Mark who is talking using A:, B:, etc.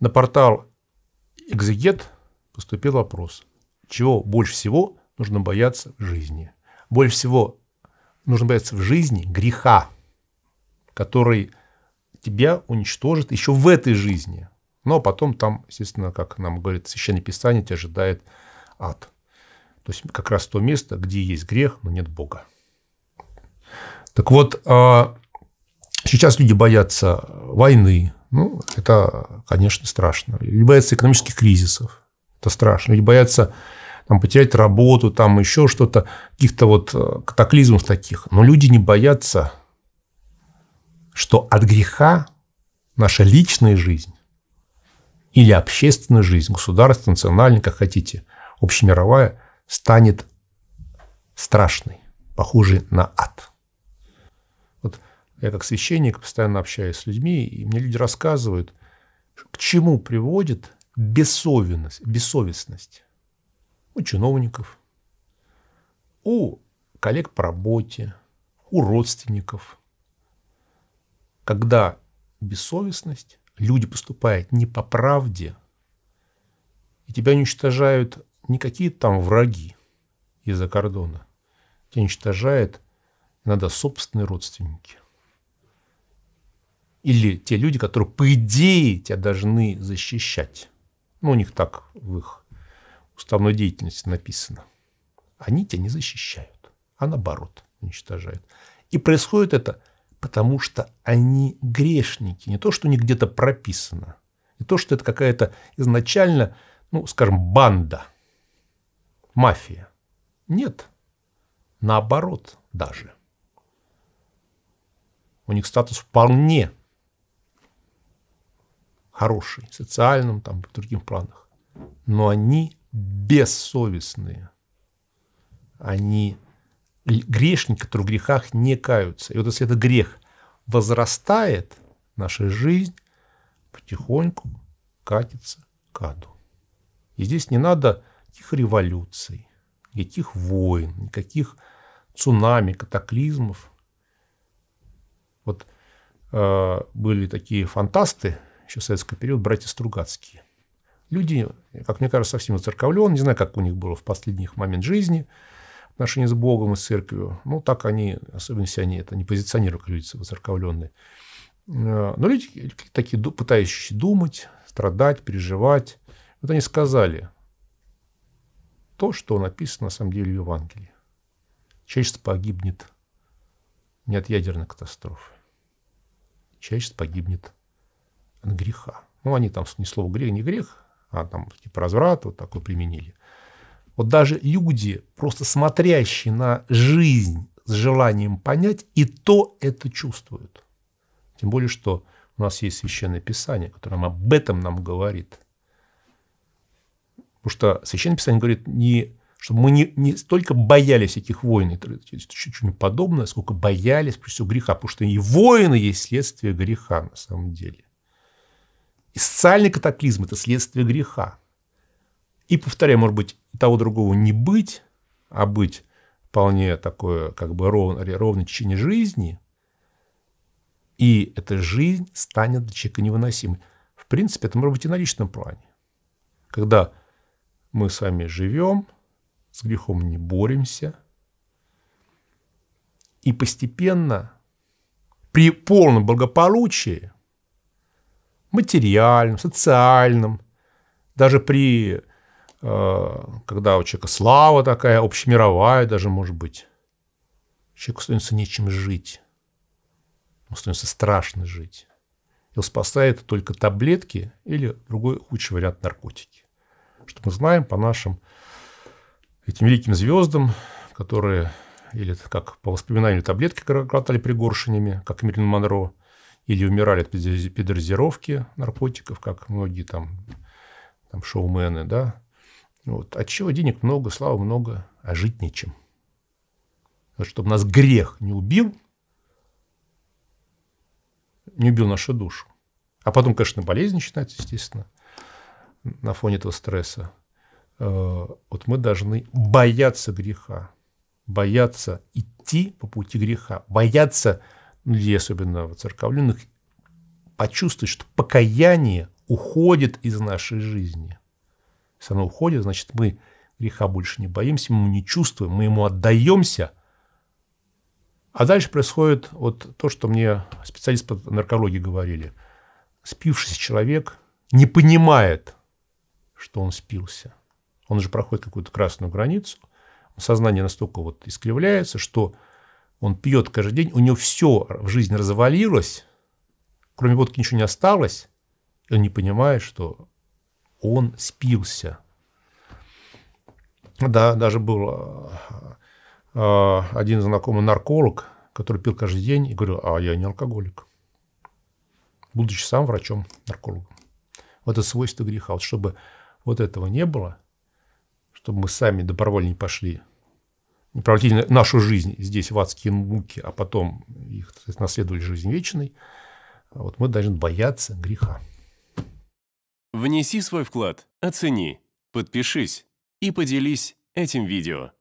A: На портал Exeget поступил вопрос, чего больше всего нужно бояться в жизни. Больше всего нужно бояться в жизни греха, который тебя уничтожит еще в этой жизни. Но потом там, естественно, как нам говорит Священное Писание, тебя ожидает ад. То есть как раз то место, где есть грех, но нет Бога. Так вот, а, сейчас люди боятся войны, ну, это, конечно, страшно. Люди боятся экономических кризисов. Это страшно. Люди боятся там, потерять работу, там еще что-то, каких-то вот э, катаклизмов таких. Но люди не боятся, что от греха наша личная жизнь или общественная жизнь, государственная, национальная, как хотите, общемировая, станет страшной, похожей на ад. Я как священник постоянно общаюсь с людьми, и мне люди рассказывают, к чему приводит бессовестность, бессовестность у чиновников, у коллег по работе, у родственников. Когда бессовестность, люди поступают не по правде, и тебя уничтожают не какие-то там враги из-за кордона, тебя уничтожают иногда собственные родственники. Или те люди, которые, по идее, тебя должны защищать. Ну, у них так в их уставной деятельности написано. Они тебя не защищают, а наоборот уничтожают. И происходит это потому, что они грешники. Не то, что у них где-то прописано. Не то, что это какая-то изначально, ну, скажем, банда, мафия. Нет. Наоборот даже. У них статус вполне хороший, в социальном, там, в других планах. Но они бессовестные. Они грешники, которые в грехах не каются. И вот если этот грех возрастает, наша жизнь потихоньку катится к аду. И здесь не надо никаких революций, никаких войн, никаких цунами, катаклизмов. Вот э, были такие фантасты еще советский период, братья Стругацкие. Люди, как мне кажется, совсем зацерковлены. Не знаю, как у них было в последних момент жизни отношения с Богом и с церковью. Ну, так они, особенно если они это не позиционируют, люди зацерковленные. Э, но люди такие, пытающиеся думать, страдать, переживать, вот они сказали то, что написано на самом деле в Евангелии. Человечество погибнет не от ядерной катастрофы. Человечество погибнет от греха. Ну, они там ни слово грех, не грех, а там типа разврат вот такой применили. Вот даже люди, просто смотрящие на жизнь с желанием понять, и то это чувствуют. Тем более, что у нас есть Священное Писание, которое об этом нам говорит. Потому что Священное Писание говорит, не, чтобы мы не, не столько боялись этих войн, чуть-чуть подобное, сколько боялись, прежде всего, греха. Потому что и воины есть следствие греха на самом деле. И социальный катаклизм – это следствие греха. И, повторяю, может быть, того другого не быть, а быть вполне такое как бы ровно, ровно течение жизни, и эта жизнь станет для человека невыносимой. В принципе, это может быть и на личном плане. Когда мы с вами живем, с грехом не боремся, и постепенно при полном благополучии – материальным, социальным, Даже при, э, когда у человека слава такая, общемировая даже, может быть, человеку становится нечем жить. Ему становится страшно жить. Его спасает только таблетки или другой худший вариант наркотики. Что мы знаем по нашим этим великим звездам, которые, или как по воспоминанию таблетки катали пригоршнями, как Мерлин Монро – или умирали от передозировки наркотиков, как многие там, там шоумены, да. Вот. От чего денег много, слава много, а жить нечем. Вот, чтобы нас грех не убил, не убил нашу душу. А потом, конечно, болезнь начинается, естественно, на фоне этого стресса. Э, вот мы должны бояться греха, бояться идти по пути греха, бояться людей, особенно церковленных, почувствовать, что покаяние уходит из нашей жизни. Если оно уходит, значит, мы греха больше не боимся, мы не чувствуем, мы ему отдаемся. А дальше происходит вот то, что мне специалисты по наркологии говорили. Спившийся человек не понимает, что он спился. Он же проходит какую-то красную границу, сознание настолько вот искривляется, что он пьет каждый день, у него все в жизни развалилось, кроме водки ничего не осталось, и он не понимает, что он спился. Да, даже был э, один знакомый нарколог, который пил каждый день и говорил, а я не алкоголик. Будучи сам врачом, наркологом. Вот это свойство греха. Вот чтобы вот этого не было, чтобы мы сами добровольно не пошли проводили нашу жизнь здесь в адские муки, а потом их наследовали жизнь вечной, вот мы должны бояться греха. Внеси свой вклад, оцени, подпишись и поделись этим видео.